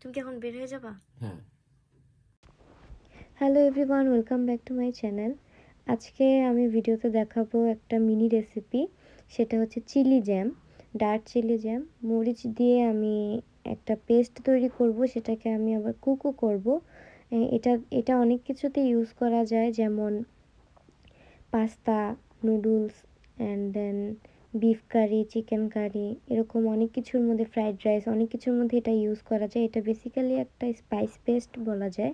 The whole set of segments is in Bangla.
তুমি এখন বের হয়ে যাবা hello everyone welcome back to my channel আজকে আমি ভিডিওতে দেখাবো একটা মিনি রেসিপি সেটা হচ্ছে chilli jam dark chilli jam মরিচ দিয়ে আমি একটা পেস্ট তৈরি করব সেটাকে আমি আবার কুকু করব এটা এটা অনেক কিছুতে ইউজ করা যায় যেমন pasta noodles and then beef curry chicken curry এরকম অনেক কিছুর মধ্যে ফ্রাইড রাইস অনেক কিছুর মধ্যে এটা ইউজ করা যায় এটা বেসিক্যালি একটা স্পাইস পেস্ট বলা যায়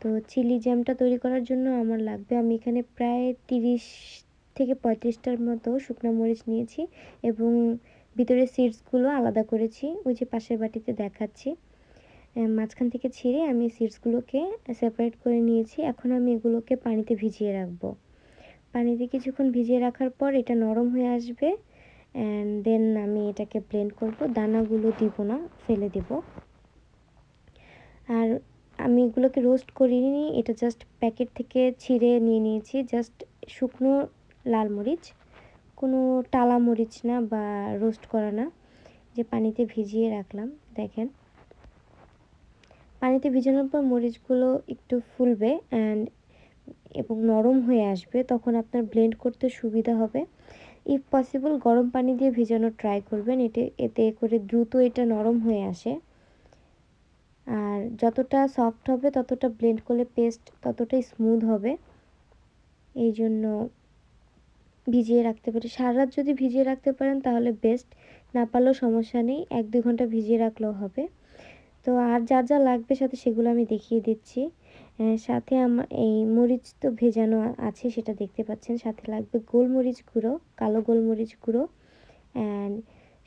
তো চিলি জ্যামটা তৈরি করার জন্য আমার লাগবে আমি এখানে প্রায় তিরিশ থেকে পঁয়ত্রিশটার মতো শুকনো মরিচ নিয়েছি এবং ভিতরে সিডসগুলো আলাদা করেছি ওই যে পাশের বাটিতে দেখাচ্ছি মাঝখান থেকে ছিঁড়ে আমি সিডসগুলোকে সেপারেট করে নিয়েছি এখন আমি এগুলোকে পানিতে ভিজিয়ে রাখবো পানিতে কিছুক্ষণ ভিজিয়ে রাখার পর এটা নরম হয়ে আসবে অ্যান্ড দেন আমি এটাকে ব্লেন্ড করব দানাগুলো দিব না ফেলে দেব আর আমি এগুলোকে রোস্ট করিনি এটা জাস্ট প্যাকেট থেকে ছিঁড়ে নিয়ে নিয়েছি জাস্ট শুকনো লাল মরিচ কোনো টালা মরিচ না বা রোস্ট করা না যে পানিতে ভিজিয়ে রাখলাম দেখেন পানিতে ভিজানোর পর মরিচগুলো একটু ফুলবে অ্যান্ড এবং নরম হয়ে আসবে তখন আপনার ব্লেন্ড করতে সুবিধা হবে ইফ পসিবল গরম পানি দিয়ে ভেজানোর ট্রাই করবেন এতে এতে করে দ্রুত এটা নরম হয়ে আসে আর যতটা সফট হবে ততটা ব্লেন্ড করলে পেস্ট ততটাই স্মুথ হবে এই জন্য ভিজিয়ে রাখতে পারি সারা রাত যদি ভিজিয়ে রাখতে পারেন তাহলে বেস্ট না পারলেও সমস্যা নেই এক দু ঘন্টা ভিজিয়ে রাখলেও হবে তো আর যা যা লাগবে সাথে সেগুলো আমি দেখিয়ে দিচ্ছি সাথে আমার এই মরিচ তো ভেজানো আছে সেটা দেখতে পাচ্ছেন সাথে লাগবে গোলমরিচ গুঁড়ো কালো গোলমরিচ গুঁড়ো অ্যান্ড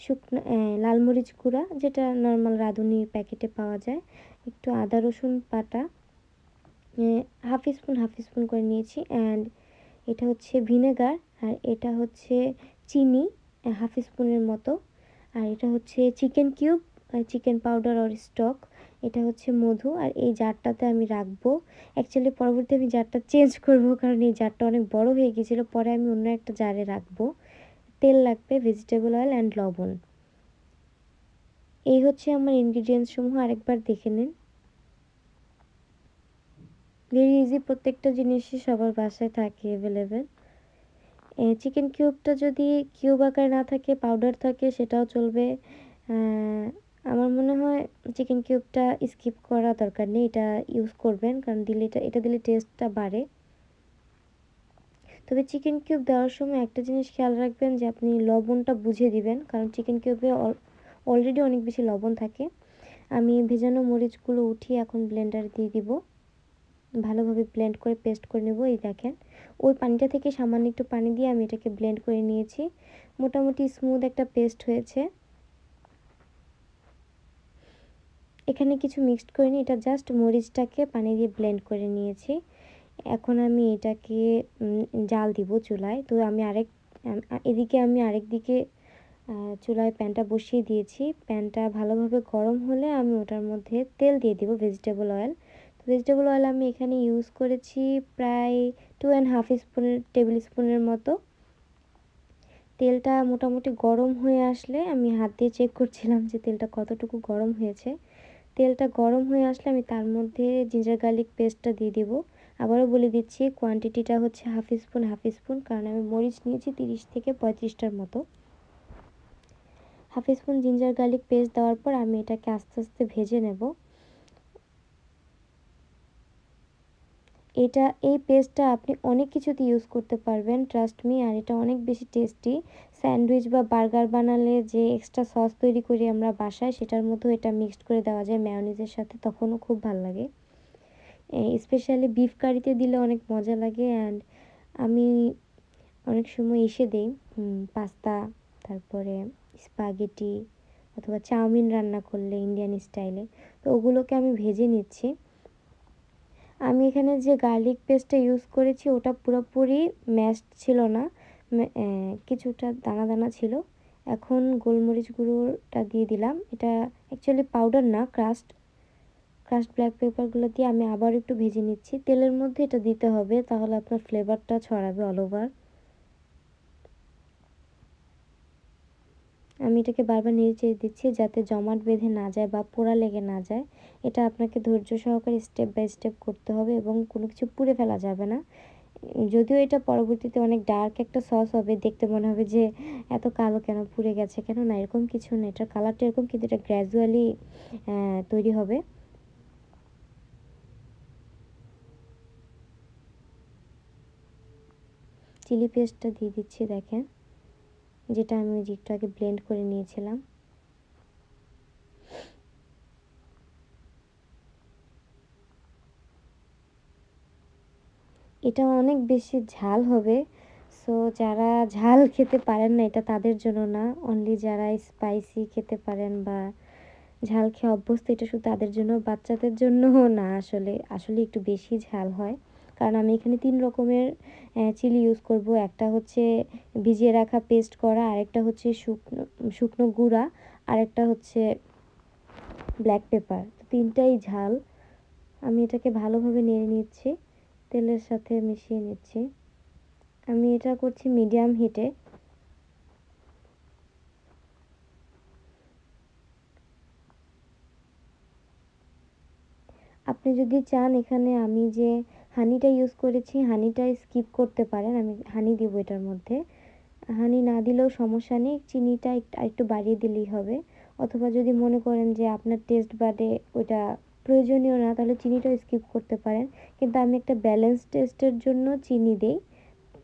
শুকনো লাল মরিচ গুঁড়া যেটা নর্মাল রাঁধুনির প্যাকেটে পাওয়া যায় একটু আদা রসুন পাটা হাফ স্পুন হাফ স্পুন করে নিয়েছি অ্যান্ড এটা হচ্ছে ভিনেগার আর এটা হচ্ছে চিনি হাফ স্পুনের মতো আর এটা হচ্ছে chicken cube chicken powder or stock এটা হচ্ছে মধু আর এই জারটাতে আমি রাখবো অ্যাকচুয়ালি পরবর্তী আমি জারটা চেঞ্জ করব কারণ এই জারটা অনেক বড় হয়ে গেছিলো পরে আমি অন্য একটা জারে রাখবো তেল লাগবে ভেজিটেবল অয়েল অ্যান্ড লবণ এই হচ্ছে আমার ইনগ্রিডিয়েন্টসমূহ আরেকবার দেখে নিন ভেরি ইজি প্রত্যেকটা জিনিসই সবার বাসায় থাকে অ্যাভেলেবেল চিকেন কিউবটা যদি কিউব আকারে না থাকে পাউডার থাকে সেটাও চলবে আমার মনে হয় চিকেন কিউবটা স্কিপ করা দরকার নেই এটা ইউজ করবেন কারণ দিলে এটা এটা দিলে টেস্টটা বাড়ে তবে চিকেন কিউব দেওয়ার সময় একটা জিনিস খেয়াল রাখবেন যে আপনি লবণটা বুঝে দিবেন কারণ চিকেন কিউবে অলরেডি অনেক বেশি লবণ থাকে আমি ভেজানো মরিচগুলো উঠিয়ে এখন ব্লেন্ডার দিয়ে দিব ভালোভাবে ব্লেন্ড করে পেস্ট করে নেব এই দেখেন ওই পানিটা থেকে সামান্য একটু পানি দিয়ে আমি এটাকে ব্লেন্ড করে নিয়েছি মোটামুটি স্মুথ একটা পেস্ট হয়েছে এখানে কিছু মিক্সড করিনি এটা জাস্ট মরিচটাকে পানি দিয়ে ব্লেন্ড করে নিয়েছি এখন আমি এটাকে জাল দিব চুলায় তো আমি আরেক এদিকে আমি আরেক দিকে চুলায় প্যানটা বসিয়ে দিয়েছি প্যানটা ভালোভাবে গরম হলে আমি ওটার মধ্যে তেল দিয়ে দিব ভেজিটেবল অয়েল তো ভেজিটেবল অয়েল আমি এখানে ইউজ করেছি প্রায় টু অ্যান্ড হাফ স্পুনের টেবিল স্পুনের মতো তেলটা মোটামুটি গরম হয়ে আসলে আমি হাত দিয়ে চেক করছিলাম যে তেলটা কতটুকু গরম হয়েছে তেলটা গরম হয়ে আসলে আমি তার মধ্যে জিঞ্জার গার্লিক পেস্টটা দিয়ে দেবো আবারও বলে দিচ্ছি কোয়ান্টিটিটা হচ্ছে হাফ স্পুন হাফ স্পুন কারণ আমি মরিচ নিয়েছি তিরিশ থেকে পঁয়ত্রিশটার মতো half spoon ginger garlic paste দেওয়ার পর আমি এটাকে আস্তে আস্তে ভেজে নেব এটা এই পেস্টটা আপনি অনেক কিছুতে ইউজ করতে পারবেন ট্রাস্ট মি আর এটা অনেক বেশি টেস্টি স্যান্ডউইচ বা বার্গার বানালে যে এক্সট্রা সস তৈরি করি আমরা বাসায় সেটার মতো এটা মিক্সড করে দেওয়া যায় ম্যায়োনিজের সাথে তখনও খুব ভালো লাগে স্পেশালি বিফ কারিতে দিলে অনেক মজা লাগে অ্যান্ড আমি অনেক সময় এসে দিই পাস্তা তারপরে স্পাগেটি অথবা চাউমিন রান্না করলে ইন্ডিয়ান স্টাইলে তো ওগুলোকে আমি ভেজে নিচ্ছি আমি এখানে যে গার্লিক পেস্টটা ইউজ করেছি ওটা পুরোপুরি ম্যাশড ছিল না কিছুটা দানা দানা ছিল এখন গোলমরিচ গুঁড়োটা দিয়ে দিলাম এটা অ্যাকচুয়ালি পাউডার না ক্রাস্ট ক্রাস্ট ব্ল্যাক পেপারগুলো দিয়ে আমি আবার একটু ভেজে নিচ্ছি তেলের মধ্যে এটা দিতে হবে তাহলে আপনার ফ্লেভারটা ছড়াবে অল ওভার আমি এটাকে বারবার চেয়ে দিচ্ছি যাতে জমাট বেঁধে না যায় বা পোড়া লেগে না যায় এটা আপনাকে ধৈর্য সহকারে স্টেপ বাই স্টেপ করতে হবে এবং কোনো কিছু পুড়ে ফেলা যাবে না যদিও এটা পরবর্তীতে অনেক ডার্ক একটা সস হবে দেখতে মনে হবে যে এত কালো কেন পুড়ে গেছে কেন না এরকম কিছু না এটার কালারটা এরকম কিন্তু এটা গ্র্যাজুয়ালি তৈরি হবে চিলি পেস্টটা দিয়ে দিচ্ছি দেখেন যেটা আমি ওই একটু আগে ব্লেন্ড করে নিয়েছিলাম এটা অনেক বেশি ঝাল হবে সো যারা ঝাল খেতে পারেন না এটা তাদের জন্য না অনলি যারা স্পাইসি খেতে পারেন বা ঝাল খেয়ে অভ্যস্ত এটা শুধু তাদের জন্য বাচ্চাদের জন্যও না আসলে আসলে একটু বেশি ঝাল হয় কারণ আমি এখানে তিন রকমের চিলি ইউজ করব একটা হচ্ছে ভিজিয়ে রাখা পেস্ট করা আরেকটা হচ্ছে শুকনো শুকনো গুঁড়া আরেকটা হচ্ছে ব্ল্যাক পেপার তিনটাই ঝাল আমি এটাকে ভালোভাবে নেড়ে নিচ্ছি তেলের সাথে মিশিয়ে নিচ্ছি আমি এটা করছি মিডিয়াম হিটে আপনি যদি চান এখানে আমি যে হানিটা ইউজ করেছি হানিটা স্কিপ করতে পারেন আমি হানি দিব এটার মধ্যে হানি না দিলেও সমস্যা নেই চিনিটা একটু বাড়িয়ে দিলেই হবে অথবা যদি মনে করেন যে আপনার টেস্ট বাদে ওটা প্রয়োজনীয় না তাহলে চিনিটা স্কিপ করতে পারেন কিন্তু আমি একটা ব্যালেন্স টেস্টের জন্য চিনি দেই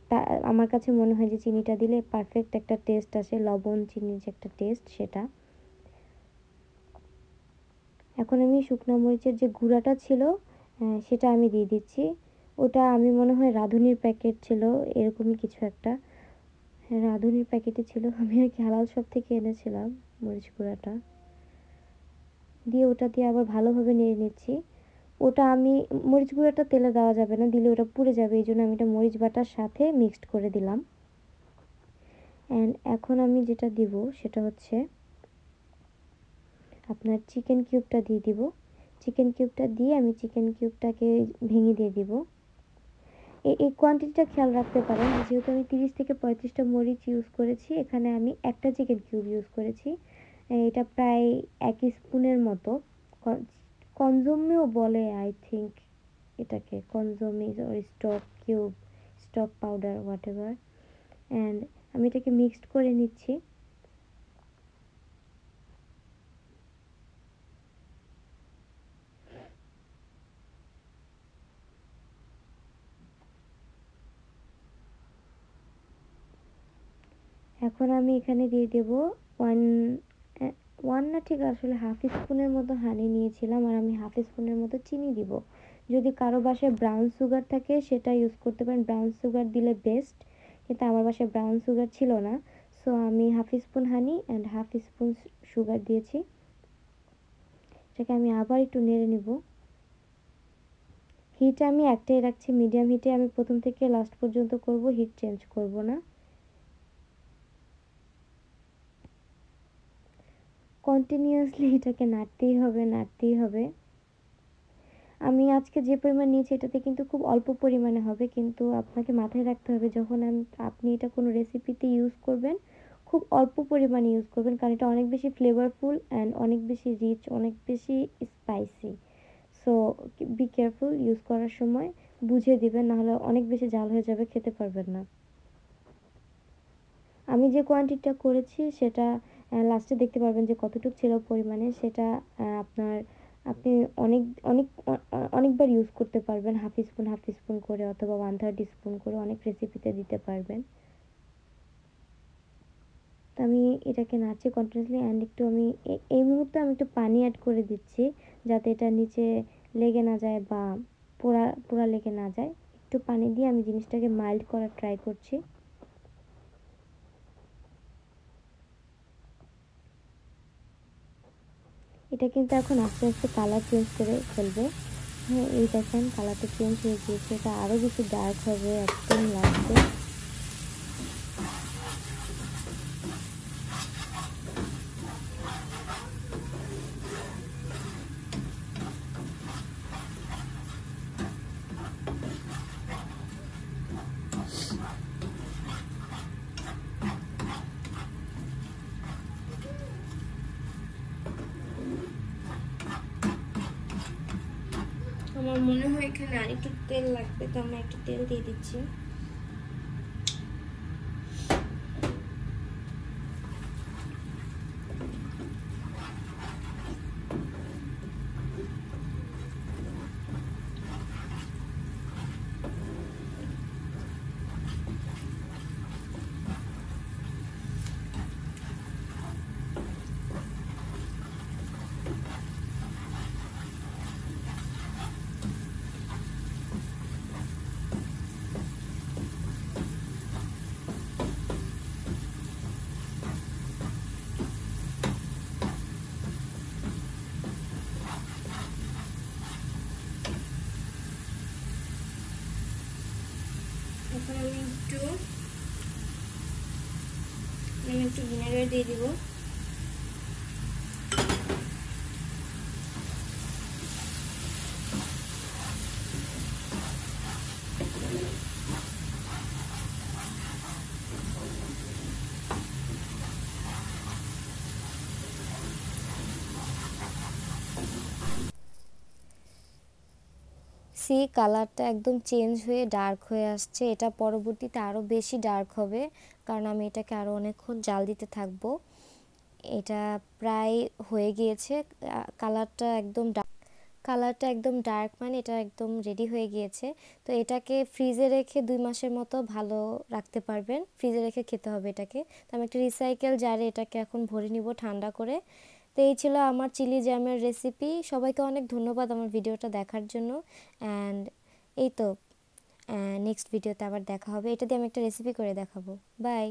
তা আমার কাছে মনে হয় যে চিনিটা দিলে পারফেক্ট একটা টেস্ট আসে লবণ চিনির যে একটা টেস্ট সেটা এখন আমি শুকনো মরিচের যে গুঁড়াটা ছিল সেটা আমি দিয়ে দিচ্ছি ওটা আমি মনে হয় রাঁধুনির প্যাকেট ছিল এরকমই কিছু একটা রাঁধুনির প্যাকেটে ছিল আমি আর কি হালাল সব থেকে এনেছিলাম মরিচ গুঁড়াটা দিয়ে ওটা দিয়ে আবার ভালোভাবে নেড়ে নিচ্ছি ওটা আমি মরিচ গুঁড়োটা তেলে দেওয়া যাবে না দিলে ওটা পুড়ে যাবে এই জন্য আমি এটা মরিচ বাটার সাথে মিক্সড করে দিলাম অ্যান্ড এখন আমি যেটা দিব সেটা হচ্ছে আপনার চিকেন কিউবটা দিয়ে দিব চিকেন কিউবটা দিয়ে আমি চিকেন কিউবটাকে ভেঙে দিয়ে দিব এই কোয়ান্টিটিটা খেয়াল রাখতে পারেন যেহেতু আমি তিরিশ থেকে পঁয়ত্রিশটা মরিচ ইউজ করেছি এখানে আমি একটা চিকেন কিউব ইউজ করেছি এটা প্রায় এক স্পুনের মতো কনজুমিও বলে আই থিঙ্ক এটাকে কনজুমি stock cube stock powder whatever and আমি এটাকে মিক্সড করে নিচ্ছি এখন আমি এখানে দিয়ে দেবো ওয়ান ওয়ান না ঠিক আসলে হাফ স্পুনের মতো হানি নিয়েছিলাম আর আমি হাফ স্পুনের মতো চিনি দিব যদি কারো বাসায় ব্রাউন সুগার থাকে সেটা ইউজ করতে পারেন ব্রাউন সুগার দিলে বেস্ট কিন্তু আমার বাসায় ব্রাউন সুগার ছিল না সো আমি half spoon honey and half spoon sugar দিয়েছি এটাকে আমি আবার একটু নেড়ে নেব হিট আমি একটাই রাখছি মিডিয়াম হিটে আমি প্রথম থেকে লাস্ট পর্যন্ত করব হিট চেঞ্জ করব না কন্টিনিউয়াসলি এটাকে নাড়তেই হবে নাড়তেই হবে আমি আজকে যে পরিমাণ নিয়েছি এটাতে কিন্তু খুব অল্প পরিমাণে হবে কিন্তু আপনাকে মাথায় রাখতে হবে যখন আপনি এটা কোনো রেসিপিতে ইউজ করবেন খুব অল্প পরিমাণে ইউজ করবেন কারণ এটা অনেক বেশি ফ্লেভারফুল অ্যান্ড অনেক বেশি রিচ অনেক বেশি spicy so be careful use করার সময় বুঝে দিবেন নাহলে অনেক বেশি জাল হয়ে যাবে খেতে পারবেন না আমি যে কোয়ান্টিটিটা করেছি সেটা লাস্টে দেখতে পারবেন যে কতটুক ছিল পরিমাণে সেটা আপনার আপনি অনেক অনেক অনেকবার ইউজ করতে পারবেন হাফ স্পুন হাফ স্পুন করে অথবা ওয়ান থার্ড স্পুন করে অনেক রেসিপিতে দিতে পারবেন তো আমি এটাকে নাড়ছি কন্টিনিউসলি অ্যান্ড একটু আমি এই মুহূর্তে আমি একটু পানি অ্যাড করে দিচ্ছি যাতে এটা নিচে লেগে না যায় বা পোড়া পোড়া লেগে না যায় একটু পানি দিয়ে আমি জিনিসটাকে মাইল্ড করার ট্রাই করছি এটা কিন্তু এখন আস্তে আস্তে কালার চেঞ্জ করে ফেলবে হ্যাঁ এই দেখেন কালারটা চেঞ্জ হয়ে গিয়েছে এটা আরও বেশি ডার্ক হবে একদম লাগবে আমার মনে হয় এখানে আরেকটু তেল লাগবে তো আমি একটু তেল দিয়ে দিচ্ছি এখন আমি একটু আমি একটু ভিনেগার দিয়ে দিব সি কালারটা একদম চেঞ্জ হয়ে ডার্ক হয়ে আসছে এটা পরবর্তীতে আরও বেশি ডার্ক হবে কারণ আমি এটাকে আরও অনেকক্ষণ জাল দিতে থাকব এটা প্রায় হয়ে গিয়েছে কালারটা একদম কালারটা একদম ডার্ক মানে এটা একদম রেডি হয়ে গিয়েছে তো এটাকে ফ্রিজে রেখে দুই মাসের মতো ভালো রাখতে পারবেন ফ্রিজে রেখে খেতে হবে এটাকে তো আমি একটা রিসাইকেল জারে এটাকে এখন ভরে নিব ঠান্ডা করে তো এই ছিল আমার চিলি জ্যামের রেসিপি সবাইকে অনেক ধন্যবাদ আমার ভিডিওটা দেখার জন্য অ্যান্ড এই তো নেক্সট ভিডিওতে আবার দেখা হবে এটা দিয়ে আমি একটা রেসিপি করে দেখাবো বাই